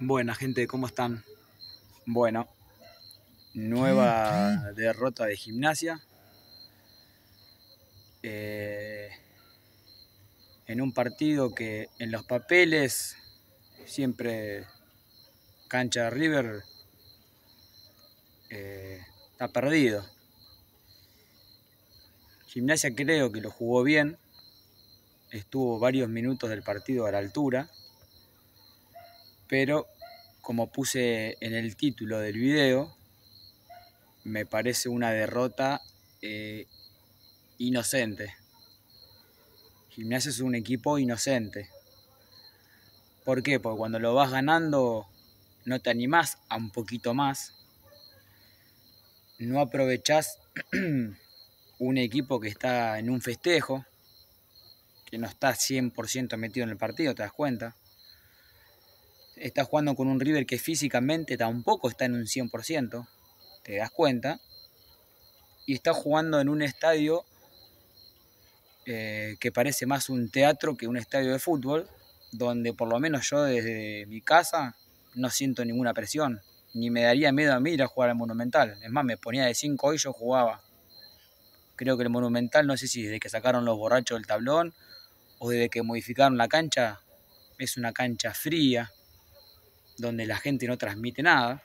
Buena gente, ¿cómo están? Bueno, nueva derrota de gimnasia. Eh, en un partido que en los papeles siempre cancha de River eh, está perdido. Gimnasia creo que lo jugó bien, estuvo varios minutos del partido a la altura pero como puse en el título del video, me parece una derrota eh, inocente. Gimnasia es un equipo inocente. ¿Por qué? Porque cuando lo vas ganando no te animás a un poquito más. No aprovechás un equipo que está en un festejo, que no está 100% metido en el partido, ¿te das cuenta? está jugando con un River que físicamente tampoco está en un 100%, te das cuenta, y está jugando en un estadio eh, que parece más un teatro que un estadio de fútbol, donde por lo menos yo desde mi casa no siento ninguna presión, ni me daría miedo a mí ir a jugar al Monumental, es más, me ponía de 5 y yo jugaba. Creo que el Monumental, no sé si desde que sacaron los borrachos del tablón o desde que modificaron la cancha, es una cancha fría, donde la gente no transmite nada.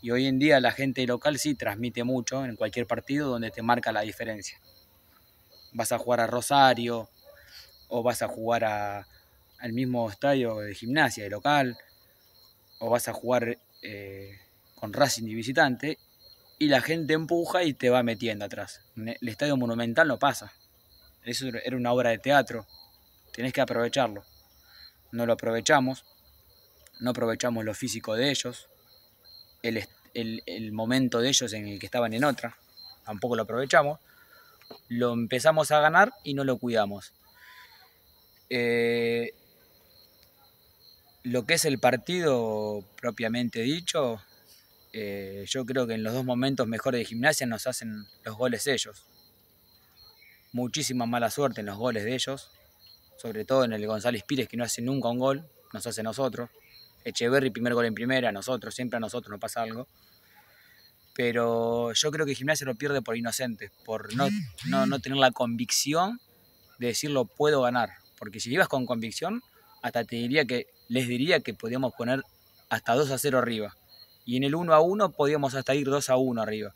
Y hoy en día la gente local sí transmite mucho en cualquier partido donde te marca la diferencia. Vas a jugar a Rosario o vas a jugar al mismo estadio de gimnasia de local o vas a jugar eh, con Racing y visitante y la gente empuja y te va metiendo atrás. El estadio monumental no pasa. Eso era una obra de teatro. Tenés que aprovecharlo. No lo aprovechamos no aprovechamos lo físico de ellos, el, momento de ellos en el que estaban en otra, tampoco lo aprovechamos, lo empezamos a ganar y no lo cuidamos. Eh, lo que es el partido propiamente dicho, eh, yo creo que en los dos momentos mejores de gimnasia nos hacen los goles ellos. Muchísima mala suerte en los goles de ellos, sobre todo en el González Pires que no hace nunca un gol, nos hace nosotros. Echeverry, primer gol en primera, a nosotros, siempre a nosotros nos pasa algo. Pero yo creo que Gimnasia lo pierde por inocente, por no, no, tener la convicción de decirlo puedo ganar. Porque si ibas con convicción, hasta te diría que les diría que podíamos poner hasta 2 a 0 arriba. Y en el 1 a 1 podíamos hasta ir 2 a 1 arriba.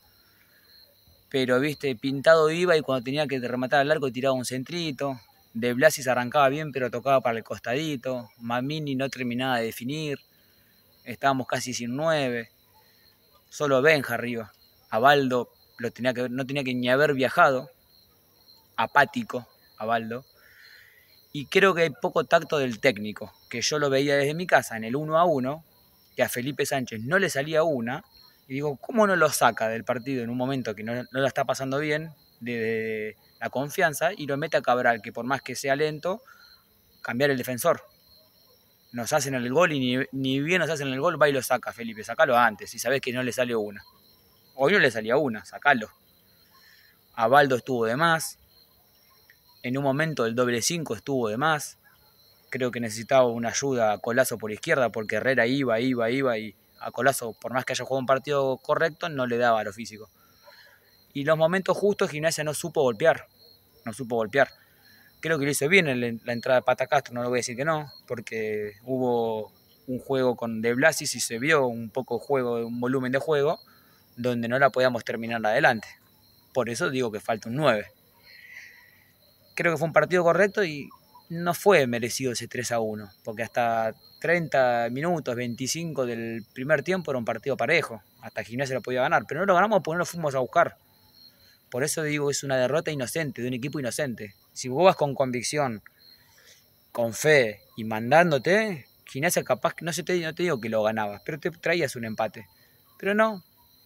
Pero, viste, pintado iba y cuando tenía que rematar al arco tiraba un centrito, de se arrancaba bien, pero tocaba para el costadito. Mamini no terminaba de definir. Estábamos casi sin nueve. Solo Benja arriba. Abaldo lo tenía que, no tenía que ni haber viajado. Apático, Abaldo. Y creo que hay poco tacto del técnico, que yo lo veía desde mi casa en el 1 a 1, que a Felipe Sánchez no le salía una, y digo, ¿cómo no lo saca del partido en un momento que no, no la está pasando bien? de la confianza y lo mete a Cabral, que por más que sea lento, cambiar el defensor. Nos hacen el gol y ni, bien nos hacen el gol, va y lo saca, Felipe, sacalo antes, y sabes que no le salió una. Hoy no le salía una, sacalo. A Baldo estuvo de más. En un momento el doble 5 estuvo de más. Creo que necesitaba una ayuda a Colazo por izquierda porque Herrera iba, iba, iba y a Colazo, por más que haya jugado un partido correcto, no le daba a lo físico. Y los momentos justos Gimnasia no supo golpear, no supo golpear. Creo que lo hizo bien en la entrada de Pata no lo voy a decir que no, porque hubo un juego con De Blasis y se vio un poco juego, un volumen de juego, donde no la podíamos terminar adelante. Por eso digo que falta un 9. Creo que fue un partido correcto y no fue merecido ese 3 a 1, porque hasta 30 minutos, 25 del primer tiempo era un partido parejo. Hasta Gimnasia lo podía ganar, pero no lo ganamos porque no lo fuimos a buscar. Por eso digo, es una derrota inocente, de un equipo inocente. Si vos vas con convicción, con fe y mandándote, es capaz, no, se te, no te digo que lo ganabas, pero te traías un empate. Pero no,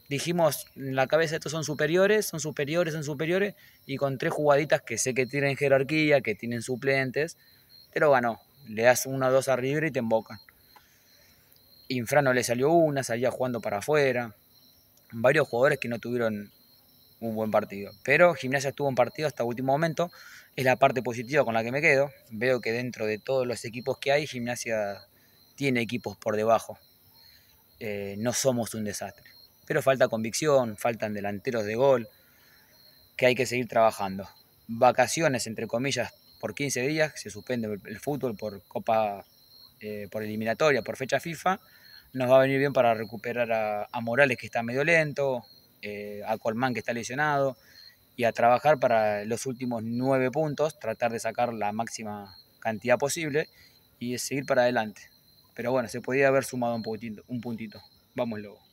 dijimos en la cabeza estos son superiores, son superiores, son superiores, y con tres jugaditas que sé que tienen jerarquía, que tienen suplentes, te lo ganó. Le das una o dos a River y te embocan. Infrano le salió una, salía jugando para afuera. Varios jugadores que no tuvieron un buen partido. Pero Gimnasia estuvo en partido hasta último momento. Es la parte positiva con la que me quedo. Veo que dentro de todos los equipos que hay, Gimnasia tiene equipos por debajo. Eh, no somos un desastre. Pero falta convicción, faltan delanteros de gol, que hay que seguir trabajando. Vacaciones, entre comillas, por 15 días, se suspende el fútbol por Copa, eh, por eliminatoria, por fecha FIFA. Nos va a venir bien para recuperar a Morales, que está medio lento, eh, a Colmán que está lesionado y a trabajar para los últimos nueve puntos, tratar de sacar la máxima cantidad posible y seguir para adelante. Pero bueno, se podía haber sumado un puntito. Un puntito. Vamos luego.